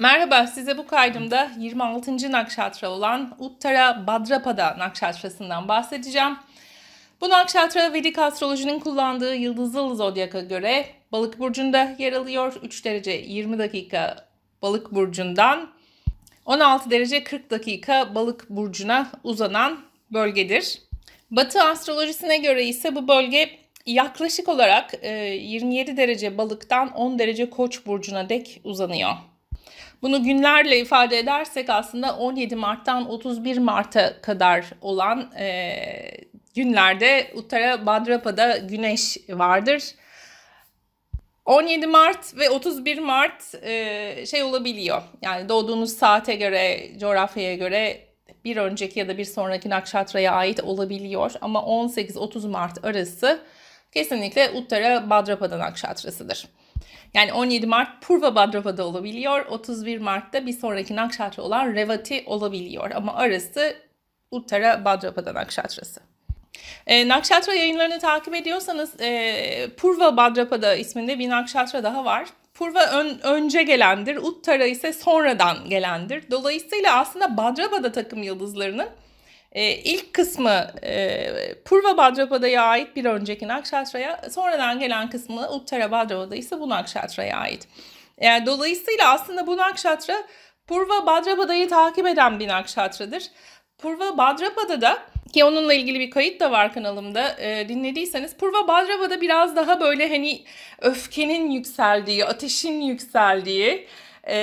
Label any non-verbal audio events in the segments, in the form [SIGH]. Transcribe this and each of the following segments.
Merhaba, size bu kaydımda 26. Nakşatra olan Uttara Badrapada Nakşatrası'ndan bahsedeceğim. Bu Nakşatra Vedik astrolojinin kullandığı yıldızlı zodyaka göre Balık burcunda yer alıyor. 3 derece 20 dakika Balık burcundan 16 derece 40 dakika Balık burcuna uzanan bölgedir. Batı astrolojisine göre ise bu bölge yaklaşık olarak 27 e, derece Balık'tan 10 derece Koç burcuna dek uzanıyor. Bunu günlerle ifade edersek aslında 17 Mart'tan 31 Mart'a kadar olan e, günlerde Uttara Badrapa'da güneş vardır. 17 Mart ve 31 Mart e, şey olabiliyor. Yani doğduğunuz saate göre, coğrafyaya göre bir önceki ya da bir sonraki nakşatraya ait olabiliyor. Ama 18-30 Mart arası kesinlikle Uttara Badrapada nakşatrasıdır. Yani 17 Mart Purva Badrava'da olabiliyor. 31 Mart'ta bir sonraki Nakşatra olan Revati olabiliyor. Ama arası Uttara Badrava'da Nakşatrası. E, Nakşatra yayınlarını takip ediyorsanız e, Purva Badrapada isminde bir Nakşatra daha var. Purva ön, önce gelendir, Uttara ise sonradan gelendir. Dolayısıyla aslında Badrapada takım yıldızlarının e, ilk kısmı e, Purva Bhadrapada'ya ait bir önceki Nakşatra'ya, sonradan gelen kısmı Uttara Bhadrapada ise bu Nakşatra'ya ait. Yani dolayısıyla aslında bu Nakşatra Purva Bhadrapada'yı takip eden bir Nakşatra'dır. Purva Bhadrapada'da ki onunla ilgili bir kayıt da var kanalımda e, dinlediyseniz Purva Bhadrava'da biraz daha böyle hani öfkenin yükseldiği, ateşin yükseldiği, e,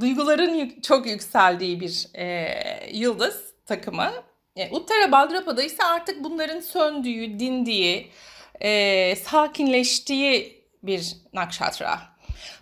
duyguların yük, çok yükseldiği bir e, yıldız takımı. E, Uttara Baldrapa'da ise artık bunların söndüğü, dindiği, e, sakinleştiği bir nakşatra.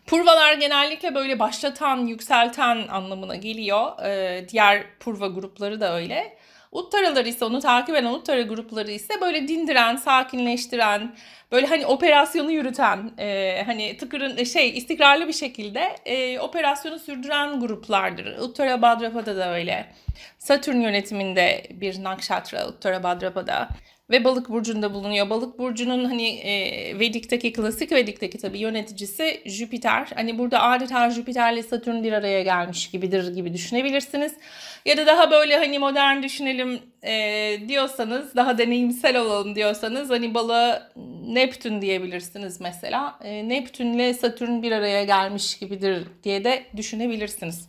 Purvalar genellikle böyle başlatan, yükselten anlamına geliyor. E, diğer purva grupları da öyle. Uttaraları ise onu takip eden Uttara grupları ise böyle dindiren, sakinleştiren, böyle hani operasyonu yürüten, e, hani tıkırın e, şey istikrarlı bir şekilde e, operasyonu sürdüren gruplardır. Uttara Badrapa'da da öyle. Satürn yönetiminde bir Nakşatra Uttara Badrapa'da ve balık burcunda bulunuyor. Balık burcunun hani e, Vedik'teki klasik Vedik'teki tabii yöneticisi Jüpiter. Hani burada adeta ile Satürn bir araya gelmiş gibidir gibi düşünebilirsiniz. Ya da daha böyle hani modern düşünelim e, diyorsanız, daha deneyimsel olalım diyorsanız hani balığa Neptün diyebilirsiniz mesela. E, Neptün'le Satürn bir araya gelmiş gibidir diye de düşünebilirsiniz.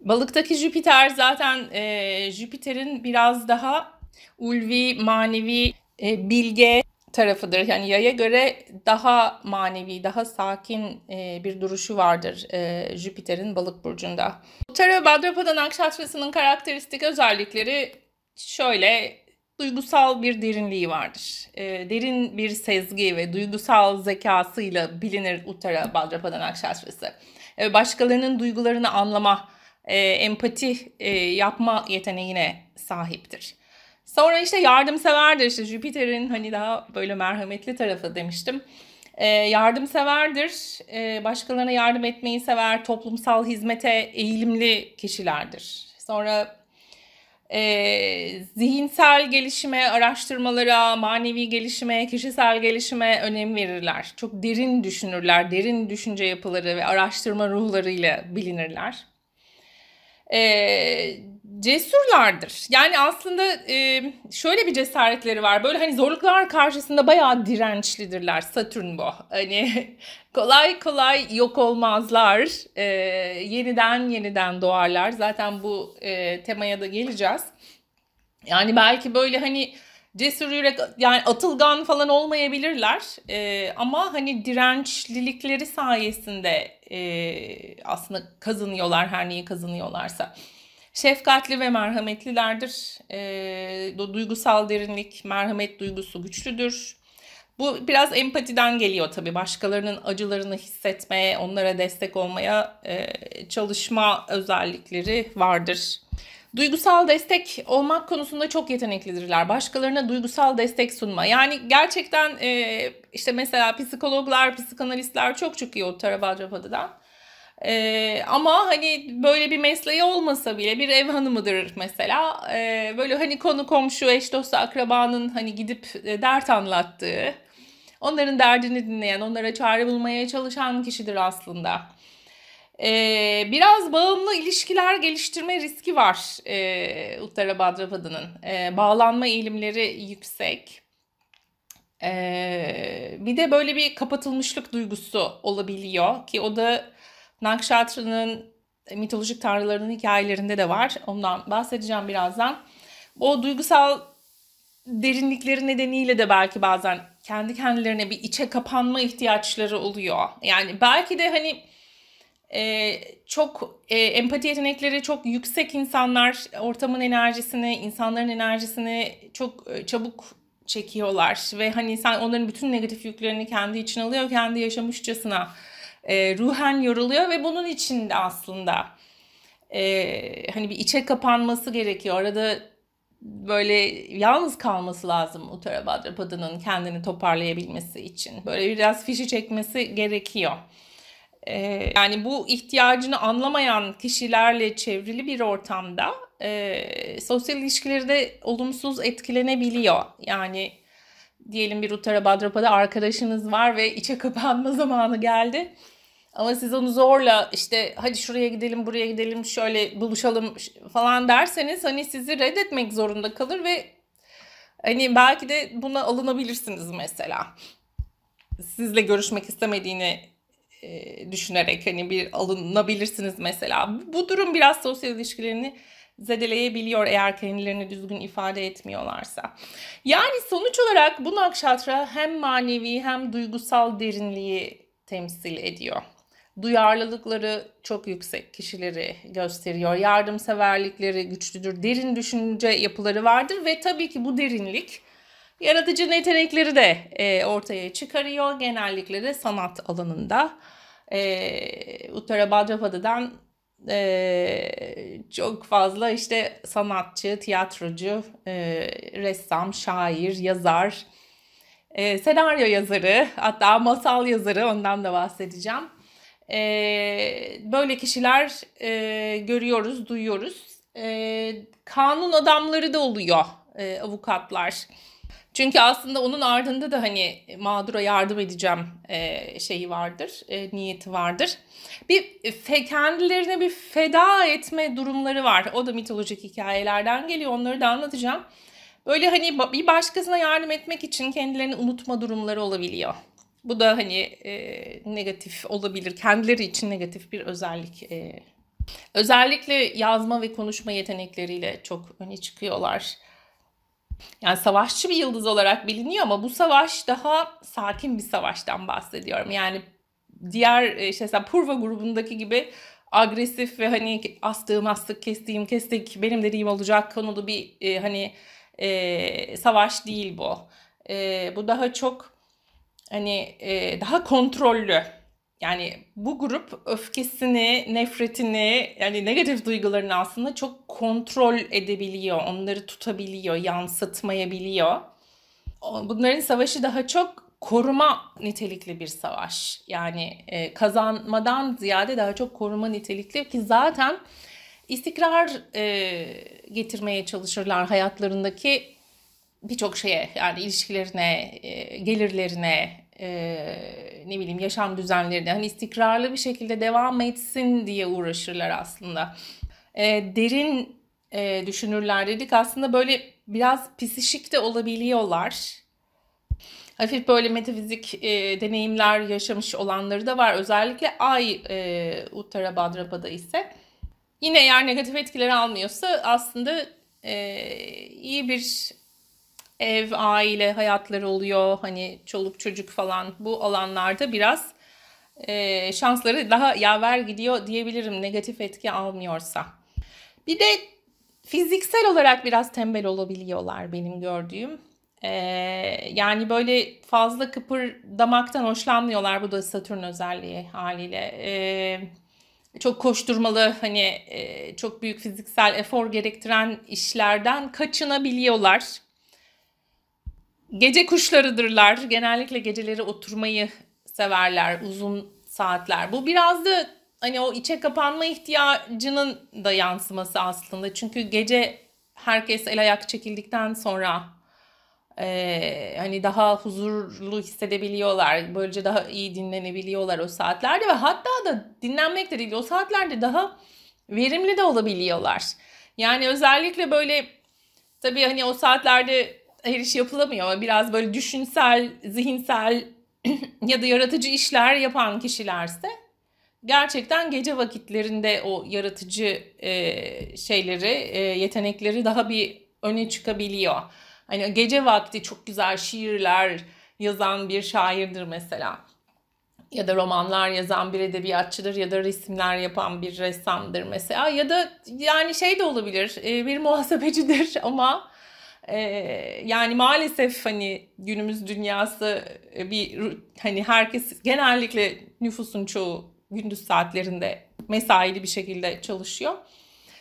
Balıktaki Jüpiter zaten e, Jüpiter'in biraz daha ulvi, manevi, e, bilge tarafıdır. Yani yaya göre daha manevi, daha sakin e, bir duruşu vardır e, Jüpiter'in balık burcunda. Uttara Badrapada Nakşatrası'nın karakteristik özellikleri şöyle duygusal bir derinliği vardır. E, derin bir sezgi ve duygusal zekasıyla bilinir Uttara Badrapada Nakşatrası. E, başkalarının duygularını anlama, e, empati e, yapma yeteneğine sahiptir. Sonra işte yardımseverdir işte Jüpiter'in hani daha böyle merhametli tarafı demiştim. E, yardımseverdir, e, başkalarına yardım etmeyi sever, toplumsal hizmete eğilimli kişilerdir. Sonra e, zihinsel gelişime, araştırmalara, manevi gelişime, kişisel gelişime önem verirler. Çok derin düşünürler, derin düşünce yapıları ve araştırma ruhlarıyla bilinirler. Eee cesurlardır. Yani aslında e, şöyle bir cesaretleri var. Böyle hani zorluklar karşısında bayağı dirençlidirler. Satürn bu. Hani [LAUGHS] kolay kolay yok olmazlar. E, yeniden yeniden doğarlar. Zaten bu e, temaya da geleceğiz. Yani belki böyle hani cesur yürek yani atılgan falan olmayabilirler e, ama hani dirençlilikleri sayesinde e, aslında kazanıyorlar her neyi kazanıyorlarsa. Şefkatli ve merhametlilerdir. E, duygusal derinlik, merhamet duygusu güçlüdür. Bu biraz empatiden geliyor tabii. Başkalarının acılarını hissetmeye, onlara destek olmaya e, çalışma özellikleri vardır. Duygusal destek olmak konusunda çok yeteneklidirler. Başkalarına duygusal destek sunma. Yani gerçekten e, işte mesela psikologlar, psikanalistler çok çok iyi o Tarabacapada'dan. Ee, ama hani böyle bir mesleği olmasa bile bir ev hanımıdır mesela. Ee, böyle hani konu komşu, eş dostu, akrabanın hani gidip e, dert anlattığı, onların derdini dinleyen, onlara çare bulmaya çalışan kişidir aslında. Ee, biraz bağımlı ilişkiler geliştirme riski var e, Uttarabhadrapada'nın. E, bağlanma eğilimleri yüksek. E, bir de böyle bir kapatılmışlık duygusu olabiliyor ki o da Nakşatrı'nın e, mitolojik tanrılarının hikayelerinde de var. Ondan bahsedeceğim birazdan. O duygusal derinlikleri nedeniyle de belki bazen kendi kendilerine bir içe kapanma ihtiyaçları oluyor. Yani belki de hani e, çok e, empati yetenekleri çok yüksek insanlar ortamın enerjisini, insanların enerjisini çok e, çabuk çekiyorlar ve hani sen onların bütün negatif yüklerini kendi için alıyor, kendi yaşamışçasına e, ruhen yoruluyor ve bunun için de aslında e, hani bir içe kapanması gerekiyor. Arada böyle yalnız kalması lazım Uttara kendini toparlayabilmesi için. Böyle biraz fişi çekmesi gerekiyor. Ee, yani bu ihtiyacını anlamayan kişilerle çevrili bir ortamda e, sosyal ilişkileri de olumsuz etkilenebiliyor. Yani diyelim bir Uttara arkadaşınız var ve içe kapanma [LAUGHS] zamanı geldi ama siz onu zorla işte hadi şuraya gidelim, buraya gidelim, şöyle buluşalım falan derseniz hani sizi reddetmek zorunda kalır ve hani belki de buna alınabilirsiniz mesela. Sizle görüşmek istemediğini e, düşünerek hani bir alınabilirsiniz mesela. Bu durum biraz sosyal ilişkilerini zedeleyebiliyor eğer kendilerini düzgün ifade etmiyorlarsa. Yani sonuç olarak bu nakşatra hem manevi hem duygusal derinliği temsil ediyor duyarlılıkları çok yüksek kişileri gösteriyor. Yardımseverlikleri güçlüdür. Derin düşünce yapıları vardır ve tabii ki bu derinlik yaratıcı yetenekleri de e, ortaya çıkarıyor. Genellikle de sanat alanında. E, Uttarabhadrapada'dan e, çok fazla işte sanatçı, tiyatrocu, e, ressam, şair, yazar, e, senaryo yazarı hatta masal yazarı ondan da bahsedeceğim e, böyle kişiler e, görüyoruz, duyuyoruz. E, kanun adamları da oluyor e, avukatlar. Çünkü aslında onun ardında da hani mağdura yardım edeceğim e, şeyi vardır, e, niyeti vardır. Bir fe, kendilerine bir feda etme durumları var. O da mitolojik hikayelerden geliyor. Onları da anlatacağım. Böyle hani bir başkasına yardım etmek için kendilerini unutma durumları olabiliyor. Bu da hani e, negatif olabilir. Kendileri için negatif bir özellik. E, özellikle yazma ve konuşma yetenekleriyle çok öne çıkıyorlar. Yani savaşçı bir yıldız olarak biliniyor ama bu savaş daha sakin bir savaştan bahsediyorum. Yani diğer e, işte mesela Purva grubundaki gibi agresif ve hani astığım astık kestiğim kestik benim dediğim olacak konulu bir e, hani e, savaş değil bu. E, bu daha çok hani e, daha kontrollü. Yani bu grup öfkesini, nefretini, yani negatif duygularını aslında çok kontrol edebiliyor, onları tutabiliyor, yansıtmayabiliyor. Bunların savaşı daha çok koruma nitelikli bir savaş. Yani e, kazanmadan ziyade daha çok koruma nitelikli ki zaten istikrar e, getirmeye çalışırlar hayatlarındaki birçok şeye yani ilişkilerine, e, gelirlerine, e, ne bileyim yaşam düzenlerine hani istikrarlı bir şekilde devam etsin diye uğraşırlar aslında. E, derin düşünürler dedik aslında böyle biraz pisişik de olabiliyorlar hafif böyle metafizik e, deneyimler yaşamış olanları da var. Özellikle Ay e, Uttara Badrapa'da ise yine eğer negatif etkileri almıyorsa aslında e, iyi bir ev, aile hayatları oluyor. Hani çoluk çocuk falan bu alanlarda biraz e, şansları daha yaver gidiyor diyebilirim negatif etki almıyorsa. Bir de fiziksel olarak biraz tembel olabiliyorlar benim gördüğüm. Ee, yani böyle fazla kıpırdamaktan hoşlanmıyorlar. Bu da Satürn özelliği haliyle. Ee, çok koşturmalı hani e, çok büyük fiziksel efor gerektiren işlerden kaçınabiliyorlar. Gece kuşlarıdırlar. Genellikle geceleri oturmayı severler. Uzun saatler. Bu biraz da hani o içe kapanma ihtiyacının da yansıması aslında. Çünkü gece herkes el ayak çekildikten sonra e, hani daha huzurlu hissedebiliyorlar. Böylece daha iyi dinlenebiliyorlar o saatlerde ve hatta da dinlenmek de değil o saatlerde daha verimli de olabiliyorlar. Yani özellikle böyle tabii hani o saatlerde eriş yapılamıyor. ama Biraz böyle düşünsel, zihinsel [CLEARS THROAT] ya da yaratıcı işler yapan kişilerse gerçekten gece vakitlerinde o yaratıcı e, şeyleri, e, yetenekleri daha bir öne çıkabiliyor. Hani gece vakti çok güzel şiirler yazan bir şairdir mesela. Ya da romanlar yazan bir edebiyatçıdır ya da resimler yapan bir ressamdır mesela. Ya da yani şey de olabilir e, bir muhasebecidir [LAUGHS] ama e, yani maalesef hani günümüz dünyası e, bir hani herkes genellikle nüfusun çoğu gündüz saatlerinde mesaili bir şekilde çalışıyor.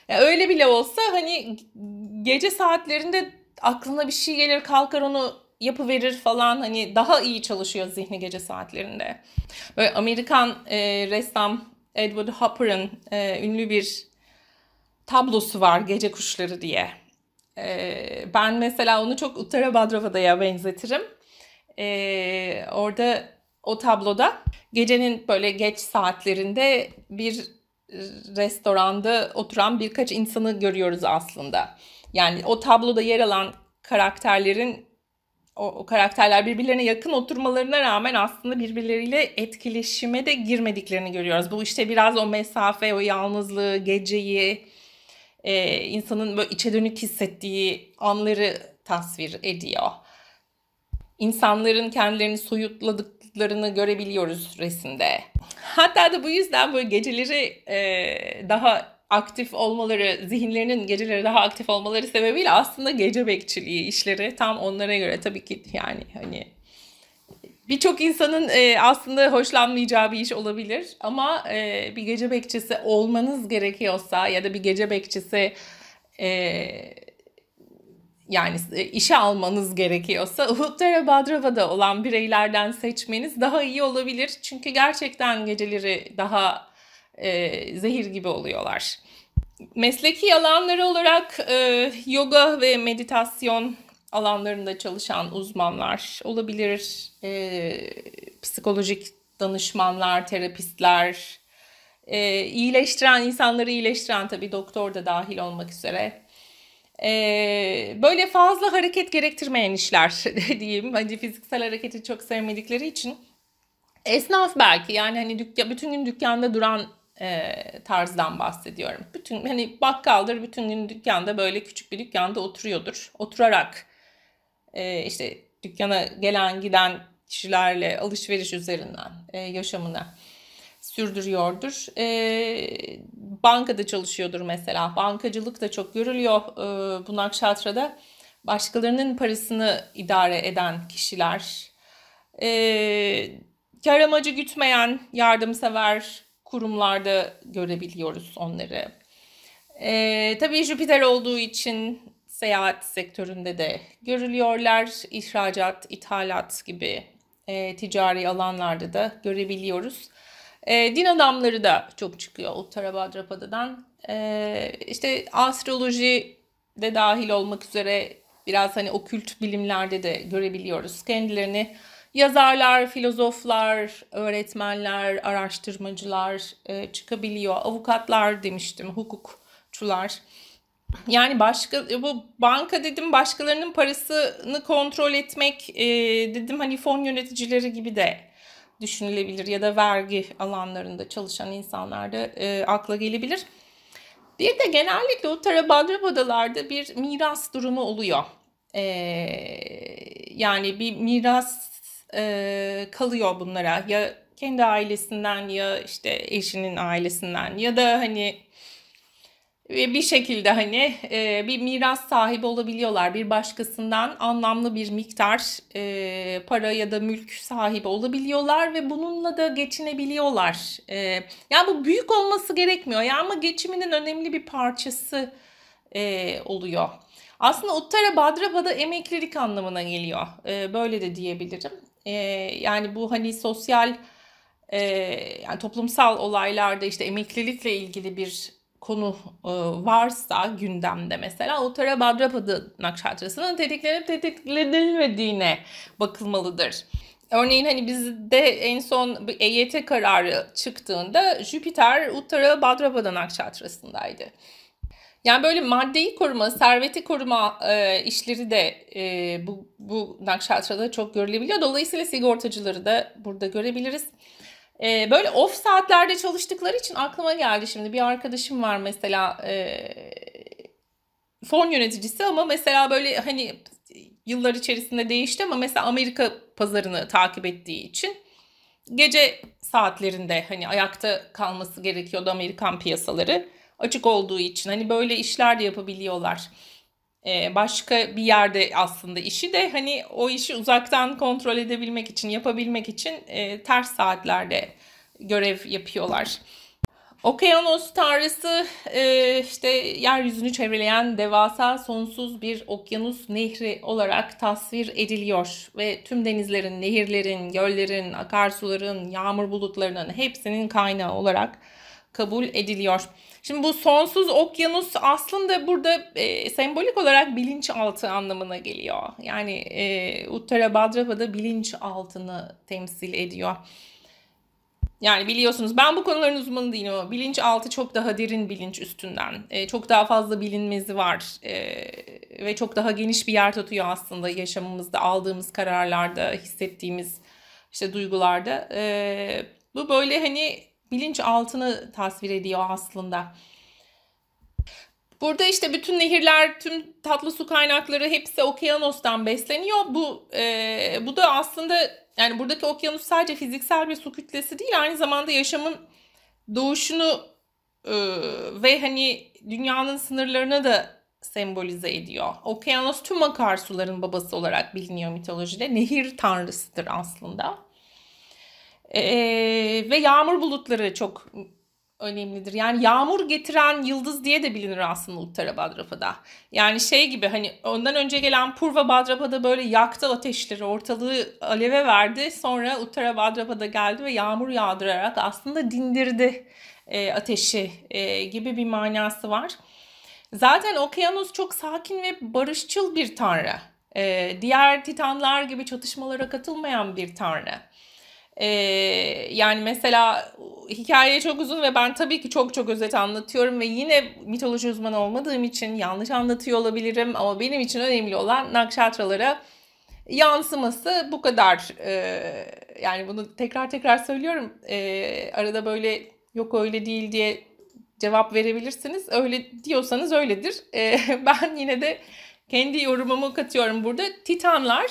Yani öyle bile olsa hani gece saatlerinde aklına bir şey gelir kalkar onu yapı verir falan hani daha iyi çalışıyor zihni gece saatlerinde. Böyle Amerikan e, ressam Edward Hopper'ın e, ünlü bir tablosu var Gece Kuşları diye. Ee, ben mesela onu çok Uttara Badravada'ya benzetirim. Ee, orada o tabloda gecenin böyle geç saatlerinde bir restoranda oturan birkaç insanı görüyoruz aslında. Yani o tabloda yer alan karakterlerin o, o karakterler birbirlerine yakın oturmalarına rağmen aslında birbirleriyle etkileşime de girmediklerini görüyoruz. Bu işte biraz o mesafe, o yalnızlığı, geceyi, e, insanın böyle içe dönük hissettiği anları tasvir ediyor. İnsanların kendilerini soyutladıklarını görebiliyoruz resimde. Hatta da bu yüzden böyle geceleri e, daha aktif olmaları, zihinlerinin geceleri daha aktif olmaları sebebiyle aslında gece bekçiliği işleri tam onlara göre tabii ki yani hani birçok insanın e, aslında hoşlanmayacağı bir iş olabilir ama e, bir gece bekçisi olmanız gerekiyorsa ya da bir gece bekçisi e, yani e, işe almanız gerekiyorsa Uttara Badrava'da olan bireylerden seçmeniz daha iyi olabilir. Çünkü gerçekten geceleri daha e, zehir gibi oluyorlar. Mesleki alanları olarak e, yoga ve meditasyon alanlarında çalışan uzmanlar olabilir, e, psikolojik danışmanlar, terapistler, e, iyileştiren, insanları iyileştiren tabii doktor da dahil olmak üzere. E, böyle fazla hareket gerektirmeyen işler [LAUGHS] diyeyim. Hani fiziksel hareketi çok sevmedikleri için. Esnaf belki yani hani dükkan, bütün gün dükkanda duran e, tarzdan bahsediyorum. Bütün hani bakkaldır bütün gün dükkanda böyle küçük bir dükkanda oturuyordur. Oturarak e, işte dükkana gelen giden kişilerle alışveriş üzerinden e, yaşamını sürdürüyordur. E, bankada çalışıyordur mesela. Bankacılık da çok görülüyor e, bu nakşatrada. Başkalarının parasını idare eden kişiler. E, ee, kar amacı gütmeyen yardımsever kurumlarda görebiliyoruz onları. E, tabii Jüpiter olduğu için seyahat sektöründe de görülüyorlar. İhracat, ithalat gibi e, ticari alanlarda da görebiliyoruz. E, din adamları da çok çıkıyor Uttarabadrapada'dan. E, İşte astroloji de dahil olmak üzere biraz hani okült bilimlerde de görebiliyoruz. Kendilerini yazarlar, filozoflar, öğretmenler, araştırmacılar e, çıkabiliyor. Avukatlar demiştim, hukukçular. Yani başka e, bu banka dedim başkalarının parasını kontrol etmek e, dedim hani fon yöneticileri gibi de düşünülebilir ya da vergi alanlarında çalışan insanlar da e, akla gelebilir. Bir de genellikle o Tarabadrabadalarda bir miras durumu oluyor. E, yani bir miras e, kalıyor bunlara ya kendi ailesinden ya işte eşinin ailesinden ya da hani ve bir şekilde hani e, bir miras sahibi olabiliyorlar. Bir başkasından anlamlı bir miktar e, para ya da mülk sahibi olabiliyorlar ve bununla da geçinebiliyorlar. E, yani bu büyük olması gerekmiyor ya ama geçiminin önemli bir parçası e, oluyor. Aslında Uttara Badrapa emeklilik anlamına geliyor. böyle de diyebilirim. yani bu hani sosyal yani toplumsal olaylarda işte emeklilikle ilgili bir konu e, varsa gündemde mesela Uttara Badrapada nakşatrasının tetiklenip tetiklenilmediğine bakılmalıdır. Örneğin hani bizde en son EYT kararı çıktığında Jüpiter Uttara Badrapada nakşatrasındaydı. Yani böyle maddeyi koruma, serveti koruma e, işleri de e, bu, bu nakşatrada çok görülebiliyor. Dolayısıyla sigortacıları da burada görebiliriz. E, böyle off saatlerde çalıştıkları için aklıma geldi şimdi. Bir arkadaşım var mesela e, fon yöneticisi ama mesela böyle hani yıllar içerisinde değişti ama mesela Amerika pazarını takip ettiği için gece saatlerinde hani ayakta kalması gerekiyordu Amerikan piyasaları. Açık olduğu için hani böyle işler de yapabiliyorlar. Ee, başka bir yerde aslında işi de hani o işi uzaktan kontrol edebilmek için, yapabilmek için e, ters saatlerde görev yapıyorlar. Okyanus tanrısı e, işte yeryüzünü çevreleyen devasa sonsuz bir okyanus nehri olarak tasvir ediliyor ve tüm denizlerin, nehirlerin, göllerin, akarsuların, yağmur bulutlarının hepsinin kaynağı olarak kabul ediliyor. Şimdi bu sonsuz okyanus aslında burada e, sembolik olarak bilinçaltı anlamına geliyor. Yani e, Uttarabhadrapa'da bilinçaltını temsil ediyor. Yani biliyorsunuz ben bu konuların uzmanı değilim ama bilinçaltı çok daha derin bilinç üstünden. E, çok daha fazla bilinmezi var e, ve çok daha geniş bir yer tutuyor aslında yaşamımızda aldığımız kararlarda, hissettiğimiz işte duygularda. E, bu böyle hani bilinç altını tasvir ediyor aslında. Burada işte bütün nehirler, tüm tatlı su kaynakları hepsi okyanostan besleniyor. Bu e, bu da aslında yani buradaki okyanus sadece fiziksel bir su kütlesi değil, aynı zamanda yaşamın doğuşunu e, ve hani dünyanın sınırlarını da sembolize ediyor. Okyanos tüm akarsuların babası olarak biliniyor mitolojide. Nehir tanrısıdır aslında. Ee, ve yağmur bulutları çok önemlidir. Yani yağmur getiren yıldız diye de bilinir aslında Uttara Badrapa'da. Yani şey gibi hani ondan önce gelen Purva Badrapa'da böyle yaktı ateşleri, ortalığı aleve verdi. Sonra Uttara Badrapa'da geldi ve yağmur yağdırarak aslında dindirdi e, ateşi e, gibi bir manası var. Zaten Okyanus çok sakin ve barışçıl bir tanrı. E, diğer titanlar gibi çatışmalara katılmayan bir tanrı. Ee, yani mesela hikaye çok uzun ve ben tabii ki çok çok özet anlatıyorum ve yine mitoloji uzmanı olmadığım için yanlış anlatıyor olabilirim ama benim için önemli olan nakşatralara yansıması bu kadar. Ee, yani bunu tekrar tekrar söylüyorum. Ee, arada böyle yok öyle değil diye cevap verebilirsiniz. Öyle diyorsanız öyledir. Ee, [LAUGHS] ben yine de kendi yorumumu katıyorum burada. Titanlar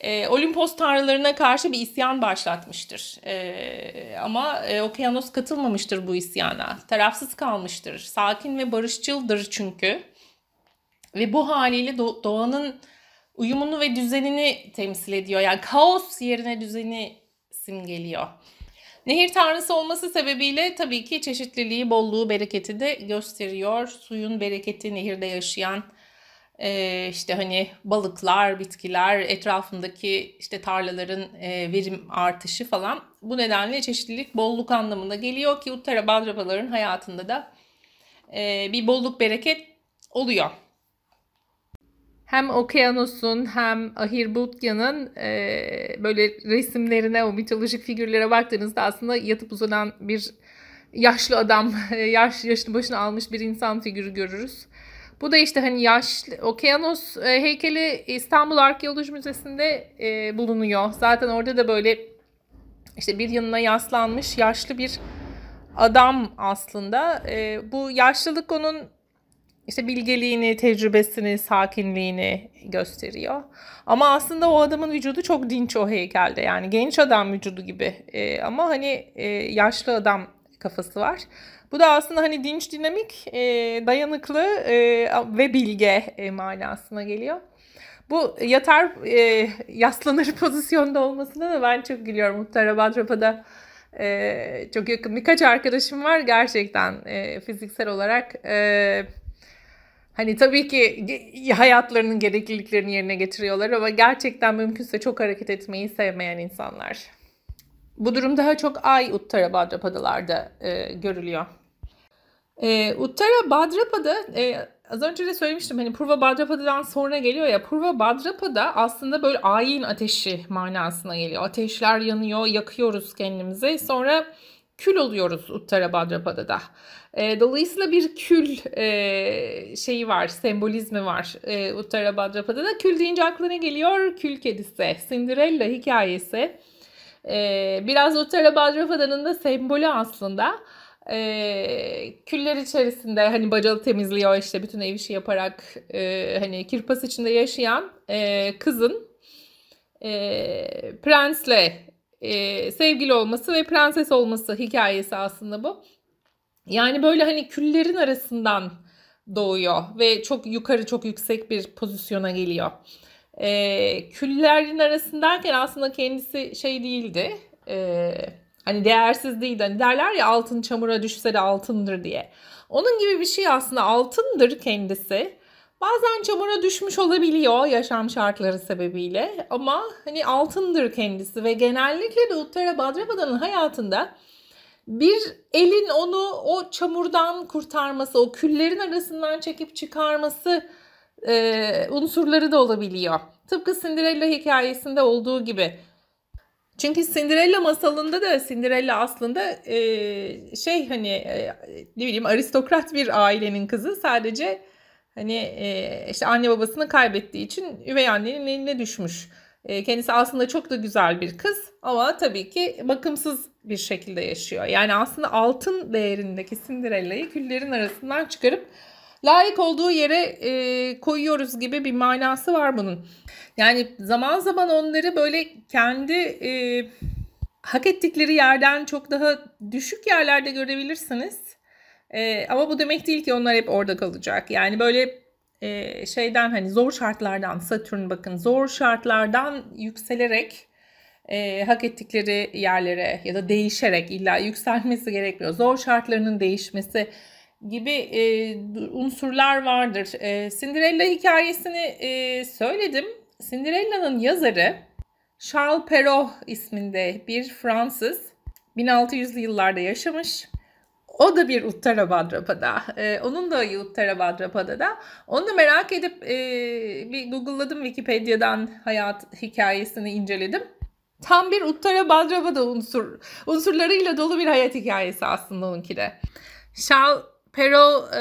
e, Olimpos tanrılarına karşı bir isyan başlatmıştır. E, ama e, Okyanos katılmamıştır bu isyana. Tarafsız kalmıştır. Sakin ve barışçıldır çünkü. Ve bu haliyle do- doğanın uyumunu ve düzenini temsil ediyor. Yani kaos yerine düzeni simgeliyor. Nehir tanrısı olması sebebiyle tabii ki çeşitliliği, bolluğu, bereketi de gösteriyor. Suyun bereketi nehirde yaşayan e, işte hani balıklar, bitkiler, etrafındaki işte tarlaların e, verim artışı falan. Bu nedenle çeşitlilik bolluk anlamında geliyor ki Uttara Badrabaların hayatında da e, bir bolluk bereket oluyor. Hem Okeanos'un hem Ahirbutya'nın e, böyle resimlerine, o mitolojik figürlere baktığınızda aslında yatıp uzanan bir yaşlı adam, [LAUGHS] yaş yaşlı başını almış bir insan figürü görürüz bu da işte hani yaşlı Okyanos e, heykeli İstanbul Arkeoloji Müzesi'nde e, bulunuyor. Zaten orada da böyle işte bir yanına yaslanmış yaşlı bir adam aslında. E, bu yaşlılık onun işte bilgeliğini, tecrübesini, sakinliğini gösteriyor. Ama aslında o adamın vücudu çok dinç o heykelde. Yani genç adam vücudu gibi. E, ama hani e, yaşlı adam kafası var. Bu da aslında hani dinç, dinamik, e, dayanıklı e, ve bilge e, manasına geliyor. Bu yatar e, yaslanır [LAUGHS] pozisyonda olmasına da ben çok gülüyorum. Muhtara Badrapa'da e, çok yakın birkaç arkadaşım var gerçekten e, fiziksel olarak. E, hani tabii ki hayatlarının gerekliliklerini yerine getiriyorlar ama gerçekten mümkünse çok hareket etmeyi sevmeyen insanlar. Bu durum daha çok Ay Uttarabhadrapada'larda e, görülüyor. E, Uttarabadrapada e, az önce de söylemiştim hani Purva Badrapada'dan sonra geliyor ya Purva Badrapada aslında böyle ayin ateşi manasına geliyor. Ateşler yanıyor, yakıyoruz kendimizi. Sonra kül oluyoruz Uttarabadrapada'da. E, dolayısıyla bir kül e, şeyi var, sembolizmi var e, Uttarabadrapada'da. Kül deyince aklına geliyor kül kedisi, Cinderella hikayesi. E, biraz Nutella Balcafada'nın da sembolü aslında. E, küller içerisinde hani bacalı temizliyor işte bütün ev işi yaparak e, hani kirpas içinde yaşayan e, kızın e, prensle e, sevgili olması ve prenses olması hikayesi aslında bu. Yani böyle hani küllerin arasından doğuyor ve çok yukarı çok yüksek bir pozisyona geliyor e, ee, küllerin arasındayken aslında kendisi şey değildi. E, hani değersiz değildi. Hani derler ya altın çamura düşse de altındır diye. Onun gibi bir şey aslında altındır kendisi. Bazen çamura düşmüş olabiliyor yaşam şartları sebebiyle ama hani altındır kendisi ve genellikle de Uttara Badrapada'nın hayatında bir elin onu o çamurdan kurtarması, o küllerin arasından çekip çıkarması e, unsurları da olabiliyor. Tıpkı Cinderella hikayesinde olduğu gibi. Çünkü Cinderella masalında da Cinderella aslında e, şey hani e, ne bileyim aristokrat bir ailenin kızı sadece hani e, işte anne babasını kaybettiği için üvey annenin eline düşmüş. E, kendisi aslında çok da güzel bir kız ama tabii ki bakımsız bir şekilde yaşıyor. Yani aslında altın değerindeki Cinderella'yı küllerin arasından çıkarıp layık olduğu yere e, koyuyoruz gibi bir manası var bunun. Yani zaman zaman onları böyle kendi e, hak ettikleri yerden çok daha düşük yerlerde görebilirsiniz. E, ama bu demek değil ki onlar hep orada kalacak. Yani böyle e, şeyden hani zor şartlardan Satürn bakın zor şartlardan yükselerek e, hak ettikleri yerlere ya da değişerek illa yükselmesi gerekmiyor. Zor şartlarının değişmesi gibi e, unsurlar vardır. E, Cinderella hikayesini e, söyledim. Cinderella'nın yazarı Charles Perrault isminde bir Fransız 1600'lü yıllarda yaşamış. O da bir Uttarabhadrapa'da. Ee, onun da Uttarabhadrapa'da. Onu da merak edip e, bir Google'ladım Wikipedia'dan hayat hikayesini inceledim. Tam bir Utra-Badrapada unsur, unsurlarıyla dolu bir hayat hikayesi aslında onunki de. Charles Pero e,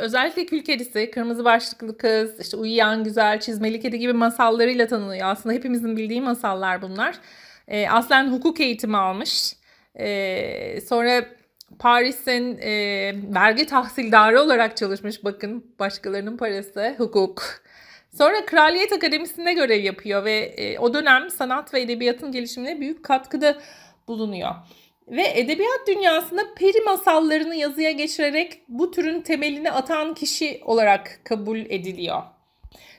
özellikle kül kedisi, kırmızı başlıklı kız, işte uyuyan güzel çizmeli kedi gibi masallarıyla tanınıyor. Aslında hepimizin bildiği masallar bunlar. E, aslen hukuk eğitimi almış. E, sonra Paris'in e, vergi tahsildarı olarak çalışmış. Bakın başkalarının parası hukuk. Sonra Kraliyet Akademisi'nde görev yapıyor ve e, o dönem sanat ve edebiyatın gelişimine büyük katkıda bulunuyor ve edebiyat dünyasında peri masallarını yazıya geçirerek bu türün temelini atan kişi olarak kabul ediliyor.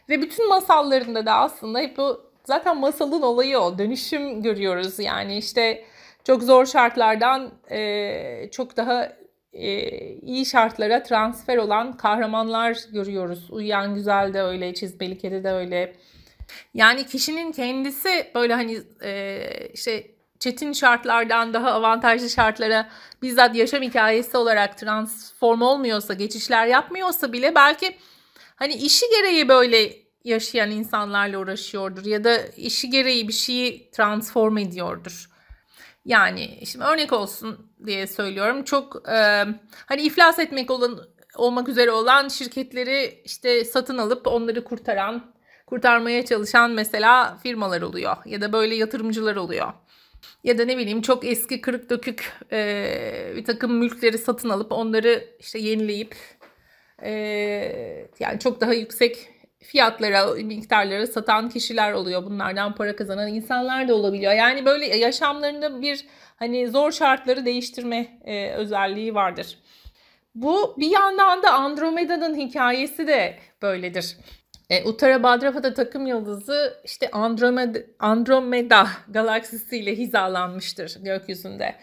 Ve bütün masallarında da aslında hep o zaten masalın olayı o. Dönüşüm görüyoruz yani işte çok zor şartlardan e, çok daha e, iyi şartlara transfer olan kahramanlar görüyoruz. Uyuyan Güzel de öyle, Çizmeli Kedi de öyle. Yani kişinin kendisi böyle hani e, işte çetin şartlardan daha avantajlı şartlara bizzat yaşam hikayesi olarak transform olmuyorsa, geçişler yapmıyorsa bile belki hani işi gereği böyle yaşayan insanlarla uğraşıyordur ya da işi gereği bir şeyi transform ediyordur. Yani şimdi örnek olsun diye söylüyorum. Çok e, hani iflas etmek olan olmak üzere olan şirketleri işte satın alıp onları kurtaran, kurtarmaya çalışan mesela firmalar oluyor ya da böyle yatırımcılar oluyor ya da ne bileyim çok eski kırık dökük e, bir takım mülkleri satın alıp onları işte yenileyip e, yani çok daha yüksek fiyatlara, miktarlara satan kişiler oluyor. Bunlardan para kazanan insanlar da olabiliyor. Yani böyle yaşamlarında bir hani zor şartları değiştirme e, özelliği vardır. Bu bir yandan da Andromeda'nın hikayesi de böyledir. E, Uttara da takım yıldızı işte Andromeda, Andromeda galaksisiyle hizalanmıştır gökyüzünde.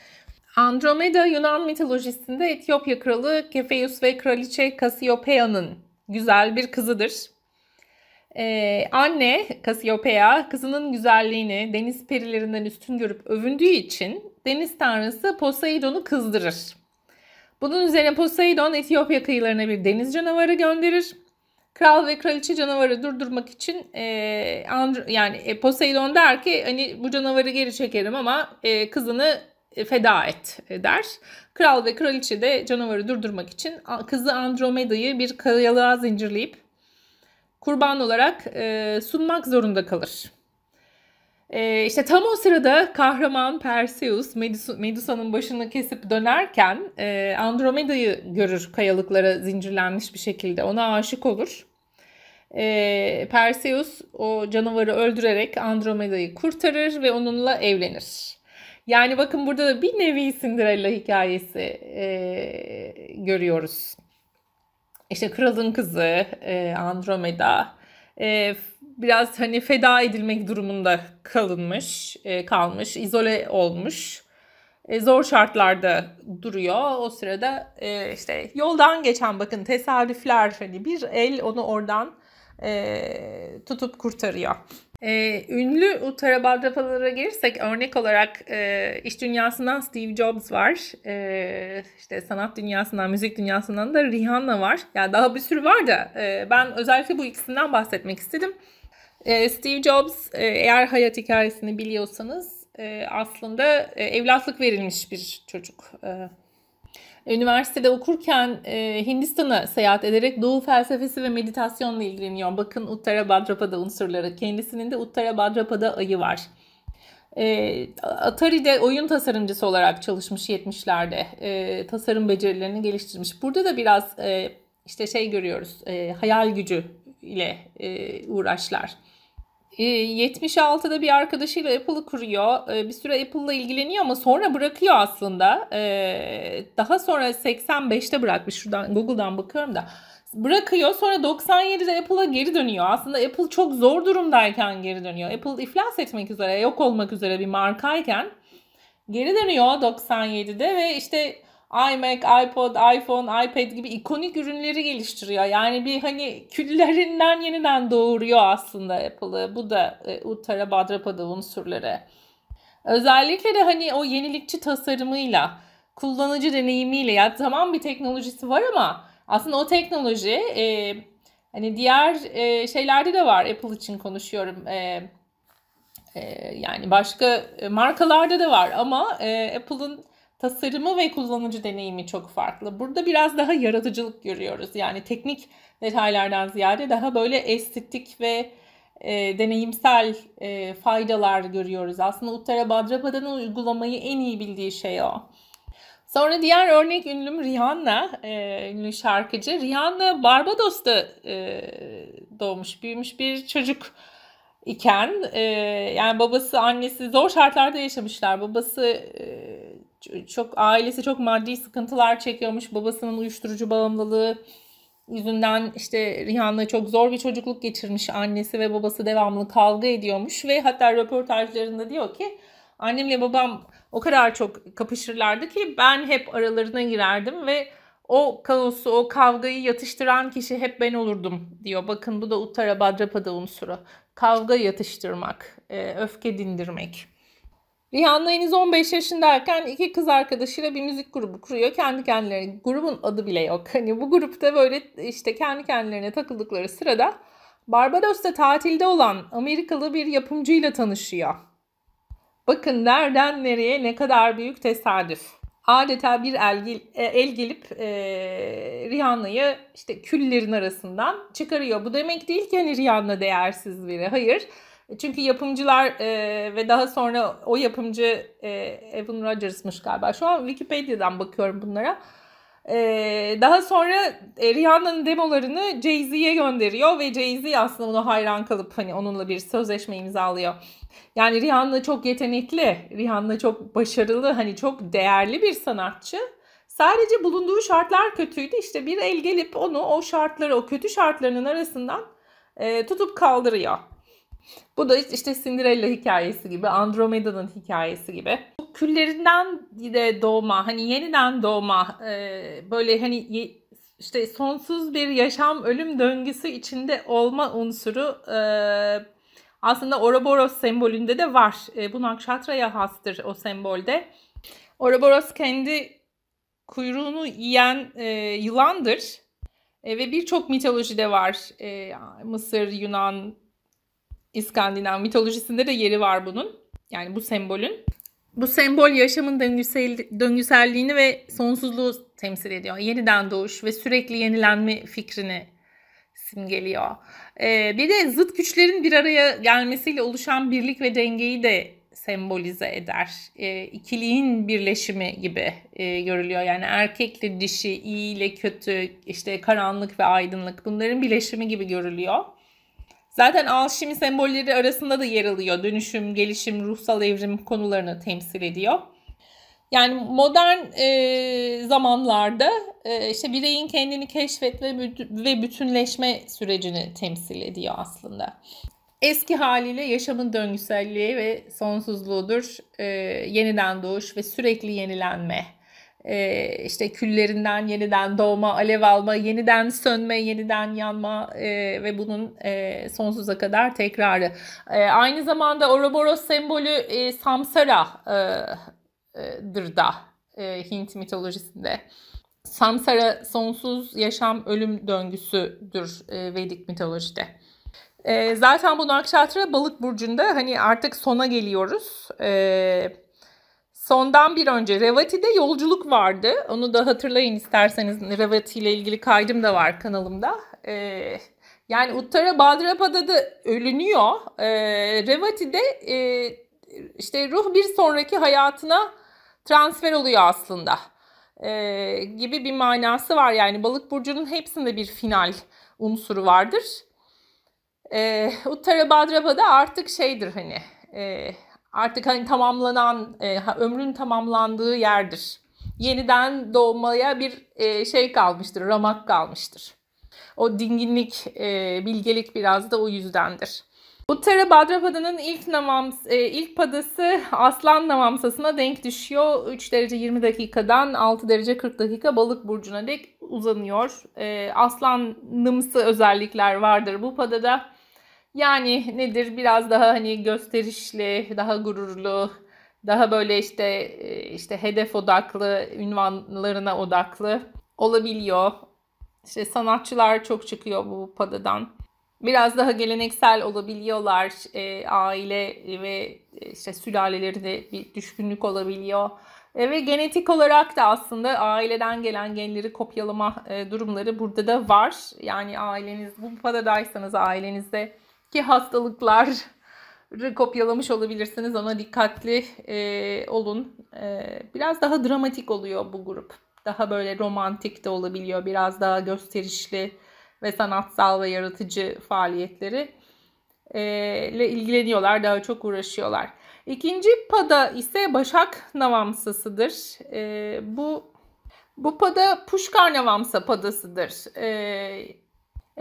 Andromeda Yunan mitolojisinde Etiyopya kralı Kefeus ve kraliçe Kasiyopeia'nın güzel bir kızıdır. Ee, anne Kasiyopea kızının güzelliğini deniz perilerinden üstün görüp övündüğü için deniz tanrısı Poseidon'u kızdırır. Bunun üzerine Poseidon Etiyopya kıyılarına bir deniz canavarı gönderir kral ve kraliçe canavarı durdurmak için e, Andr yani e, Poseidon der ki hani bu canavarı geri çekerim ama e, kızını e, feda et e, der. Kral ve kraliçe de canavarı durdurmak için kızı Andromeda'yı bir kayalığa zincirleyip kurban olarak e, sunmak zorunda kalır. Ee, işte tam o sırada kahraman Perseus Medusa'nın başını kesip dönerken e, Andromeda'yı görür kayalıklara zincirlenmiş bir şekilde. Ona aşık olur. E, Perseus o canavarı öldürerek Andromeda'yı kurtarır ve onunla evlenir. Yani bakın burada da bir nevi Cinderella hikayesi e, görüyoruz. İşte kralın kızı e, Andromeda, e, biraz hani feda edilmek durumunda kalınmış, e, kalmış, izole olmuş. E, zor şartlarda duruyor. O sırada e, işte yoldan geçen bakın tesadüfler hani bir el onu oradan tutup kurtarıyor. E, ünlü Utarabaldapalara gelirsek örnek olarak iş dünyasından Steve Jobs var. işte sanat dünyasından, müzik dünyasından da Rihanna var. Yani daha bir sürü var da ben özellikle bu ikisinden bahsetmek istedim. E, Steve Jobs e, eğer hayat hikayesini biliyorsanız e, aslında evlatlık verilmiş bir çocuk. Üniversitede okurken e, Hindistan'a seyahat ederek doğu felsefesi ve meditasyonla ilgileniyor. Bakın Uttara Uttarabhadrapada unsurları. Kendisinin de Uttarabhadrapada ayı var. E, Atari'de oyun tasarımcısı olarak çalışmış 70'lerde. E, tasarım becerilerini geliştirmiş. Burada da biraz e, işte şey görüyoruz. E, hayal gücü ile e, uğraşlar. 76'da ee, bir arkadaşıyla Apple'ı kuruyor. Ee, bir süre Apple'la ilgileniyor ama sonra bırakıyor aslında. Ee, daha sonra 85'te bırakmış. Şuradan Google'dan bakıyorum da. Bırakıyor sonra 97'de Apple'a geri dönüyor. Aslında Apple çok zor durumdayken geri dönüyor. Apple iflas etmek üzere, yok olmak üzere bir markayken geri dönüyor 97'de ve işte iMac, iPod, iPhone, iPad gibi ikonik ürünleri geliştiriyor. Yani bir hani küllerinden yeniden doğuruyor aslında Apple'ı. Bu da e, Uttara Badrapada unsurları. Özellikle de hani o yenilikçi tasarımıyla, kullanıcı deneyimiyle ya tamam bir teknolojisi var ama aslında o teknoloji e, hani diğer e, şeylerde de var. Apple için konuşuyorum. E, e, yani başka e, markalarda da var ama e, Apple'ın tasarımı ve kullanıcı deneyimi çok farklı. Burada biraz daha yaratıcılık görüyoruz. Yani teknik detaylardan ziyade daha böyle estetik ve e, deneyimsel e, faydalar görüyoruz. Aslında Uttara Badrapa'dan uygulamayı en iyi bildiği şey o. Sonra diğer örnek ünlüm Rihanna, e, ünlü şarkıcı. Rihanna Barbados'ta e, doğmuş, büyümüş bir çocuk iken e, yani babası annesi zor şartlarda yaşamışlar. Babası e, çok ailesi çok maddi sıkıntılar çekiyormuş. Babasının uyuşturucu bağımlılığı yüzünden işte Rihanna çok zor bir çocukluk geçirmiş. Annesi ve babası devamlı kavga ediyormuş ve hatta röportajlarında diyor ki annemle babam o kadar çok kapışırlardı ki ben hep aralarına girerdim ve o kaosu, o kavgayı yatıştıran kişi hep ben olurdum diyor. Bakın bu da Uttara Badrapada unsuru. Kavga yatıştırmak, öfke dindirmek. Rihanna henüz 15 yaşındayken iki kız arkadaşıyla bir müzik grubu kuruyor. Kendi kendilerine grubun adı bile yok. Hani bu grupta böyle işte kendi kendilerine takıldıkları sırada Barbados'ta tatilde olan Amerikalı bir yapımcıyla tanışıyor. Bakın nereden nereye ne kadar büyük tesadüf. Adeta bir el, e, el gelip e, Rihanna'yı işte küllerin arasından çıkarıyor. Bu demek değil ki hani Rihanna değersiz biri. Hayır. Hayır e, çünkü yapımcılar e, ve daha sonra o yapımcı e, Evan Rogers'mış galiba. Şu an Wikipedia'dan bakıyorum bunlara. Ee, daha sonra e, Rihanna'nın demolarını Jay-Z'ye gönderiyor ve Jay-Z aslında ona hayran kalıp hani onunla bir sözleşme imzalıyor. Yani Rihanna çok yetenekli, Rihanna çok başarılı, hani çok değerli bir sanatçı. Sadece bulunduğu şartlar kötüydü. İşte bir el gelip onu o şartları, o kötü şartların arasından e, tutup kaldırıyor. Bu da işte Cinderella hikayesi gibi, Andromeda'nın hikayesi gibi. Bu küllerinden de doğma, hani yeniden doğma, e, böyle hani işte sonsuz bir yaşam ölüm döngüsü içinde olma unsuru e, aslında Ouroboros sembolünde de var. E, bu Nakşatra'ya hastır o sembolde. Ouroboros kendi kuyruğunu yiyen yılandır. ve birçok mitolojide var. Mısır, Yunan, İskandinav mitolojisinde de yeri var bunun. Yani bu sembolün. Bu sembol yaşamın döngüsel, döngüselliğini ve sonsuzluğu temsil ediyor. Yeniden doğuş ve sürekli yenilenme fikrini simgeliyor. Ee, bir de zıt güçlerin bir araya gelmesiyle oluşan birlik ve dengeyi de sembolize eder. E, ikiliğin birleşimi gibi e, görülüyor. Yani erkekle dişi, iyi ile kötü, işte karanlık ve aydınlık bunların birleşimi gibi görülüyor. Zaten alşimi sembolleri arasında da yer alıyor. Dönüşüm, gelişim, ruhsal evrim konularını temsil ediyor. Yani modern e, zamanlarda e, işte bireyin kendini keşfetme ve, bütünleşme sürecini temsil ediyor aslında. Eski haliyle yaşamın döngüselliği ve sonsuzluğudur. E, yeniden doğuş ve sürekli yenilenme e, işte küllerinden yeniden doğma, alev alma, yeniden sönme, yeniden yanma e, ve bunun e, sonsuza kadar tekrarı. E, aynı zamanda Ouroboros sembolü e, Samsara'dır e, da e, Hint mitolojisinde. Samsara sonsuz yaşam ölüm döngüsüdür e, Vedik mitolojide. E, zaten bu Nakşatra balık burcunda hani artık sona geliyoruz. Evet Sondan bir önce Revati'de yolculuk vardı. Onu da hatırlayın isterseniz. Revati ile ilgili kaydım da var kanalımda. Ee, yani Uttara Badrapada da ölünüyor. Ee, Revati'de e, işte ruh bir sonraki hayatına transfer oluyor aslında. Ee, gibi bir manası var. Yani balık burcunun hepsinde bir final unsuru vardır. Ee, Uttara Badrapada artık şeydir hani... E, artık hani tamamlanan e, ömrün tamamlandığı yerdir. Yeniden doğmaya bir e, şey kalmıştır, ramak kalmıştır. O dinginlik, e, bilgelik biraz da o yüzdendir. Uttara Badrapada'nın ilk namams, e, ilk padası Aslan Namamsası'na denk düşüyor. 3 derece 20 dakikadan 6 derece 40 dakika balık burcuna dek uzanıyor. E, aslanımsı özellikler vardır bu padada. Yani nedir biraz daha hani gösterişli, daha gururlu, daha böyle işte e, işte hedef odaklı, ünvanlarına odaklı olabiliyor. İşte sanatçılar çok çıkıyor bu padadan. Biraz daha geleneksel olabiliyorlar. E, aile ve e, işte sülalelerinde bir düşkünlük olabiliyor. E, ve genetik olarak da aslında aileden gelen genleri kopyalama e, durumları burada da var. Yani aileniz bu padadaysanız ailenizde ki hastalıklar kopyalamış olabilirsiniz. Ona dikkatli e, olun. E, biraz daha dramatik oluyor bu grup. Daha böyle romantik de olabiliyor. Biraz daha gösterişli ve sanatsal ve yaratıcı faaliyetleri e, ile ilgileniyorlar. Daha çok uğraşıyorlar. İkinci pada ise Başak Navamsası'dır. E, bu bu pada Puşkar Navamsa padasıdır. E,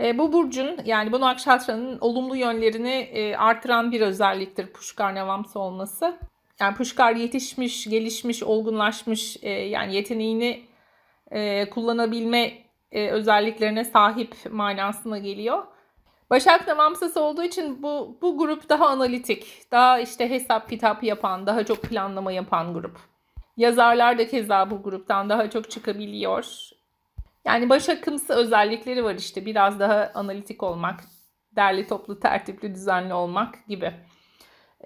e, bu burcun yani bu nakşatranın olumlu yönlerini e, artıran bir özelliktir Puşkar nevamsı olması. Yani Puşkar yetişmiş, gelişmiş, olgunlaşmış e, yani yeteneğini e, kullanabilme e, özelliklerine sahip manasına geliyor. Başak Nevamsası olduğu için bu, bu grup daha analitik, daha işte hesap kitap yapan, daha çok planlama yapan grup. Yazarlar da keza bu gruptan daha çok çıkabiliyor. Yani baş akımsı özellikleri var işte biraz daha analitik olmak, derli toplu tertipli düzenli olmak gibi.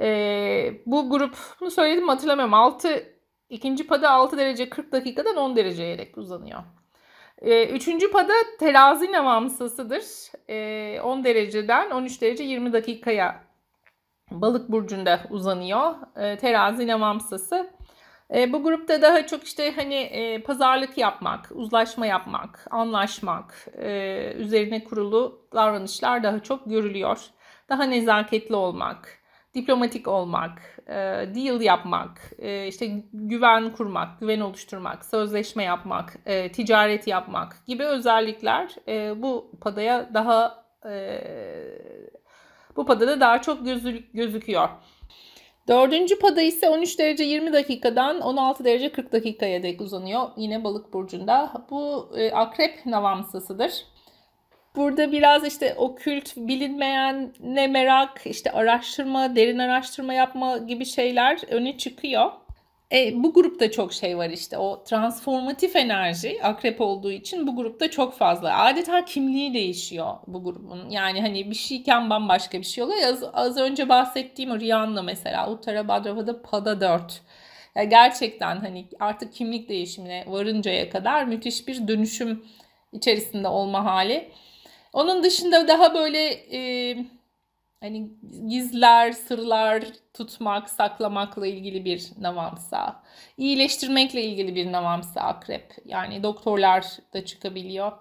Ee, bu grup bunu söyledim hatırlamıyorum 6 ikinci pada 6 derece 40 dakikadan 10 dereceye dek uzanıyor. Ee, üçüncü pada terazi nevamsasıdır. Ee, 10 dereceden 13 derece 20 dakikaya balık burcunda uzanıyor. Ee, terazi nevamsası e, bu grupta daha çok işte hani e, pazarlık yapmak, uzlaşma yapmak, anlaşmak e, üzerine kurulu davranışlar daha çok görülüyor. Daha nezaketli olmak, diplomatik olmak, e, deal yapmak, e, işte güven kurmak, güven oluşturmak, sözleşme yapmak, e, ticaret yapmak gibi özellikler e, bu padaya daha e, bu padada daha çok gözü, gözüküyor. Dördüncü pada ise 13 derece 20 dakikadan 16 derece 40 dakikaya dek uzanıyor. Yine balık burcunda. Bu e, akrep navamsasıdır. Burada biraz işte okült, bilinmeyen ne merak, işte araştırma, derin araştırma yapma gibi şeyler öne çıkıyor. E, bu grupta çok şey var işte o transformatif enerji akrep olduğu için bu grupta çok fazla. Adeta kimliği değişiyor bu grubun. Yani hani bir şeyken bambaşka bir şey oluyor. Az, az önce bahsettiğim o Rihanna mesela Uttara Badrava'da Pada 4. Yani gerçekten hani artık kimlik değişimine varıncaya kadar müthiş bir dönüşüm içerisinde olma hali. Onun dışında daha böyle... E, hani gizler, sırlar tutmak, saklamakla ilgili bir navamsa. İyileştirmekle ilgili bir navamsa akrep. Yani doktorlar da çıkabiliyor.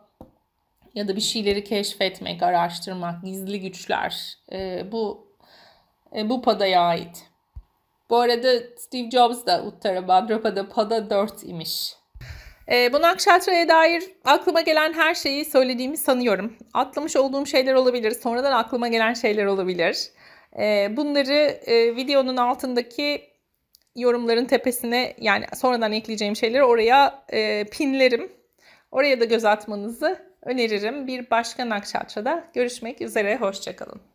Ya da bir şeyleri keşfetmek, araştırmak, gizli güçler. E, bu e, bu padaya ait. Bu arada Steve Jobs da Uttara Badrapada pada 4 imiş. E, ee, bu Nakşatra'ya dair aklıma gelen her şeyi söylediğimi sanıyorum. Atlamış olduğum şeyler olabilir, sonradan aklıma gelen şeyler olabilir. E, bunları e, videonun altındaki yorumların tepesine yani sonradan ekleyeceğim şeyleri oraya e, pinlerim. Oraya da göz atmanızı öneririm. Bir başka Nakşatra'da görüşmek üzere, hoşçakalın.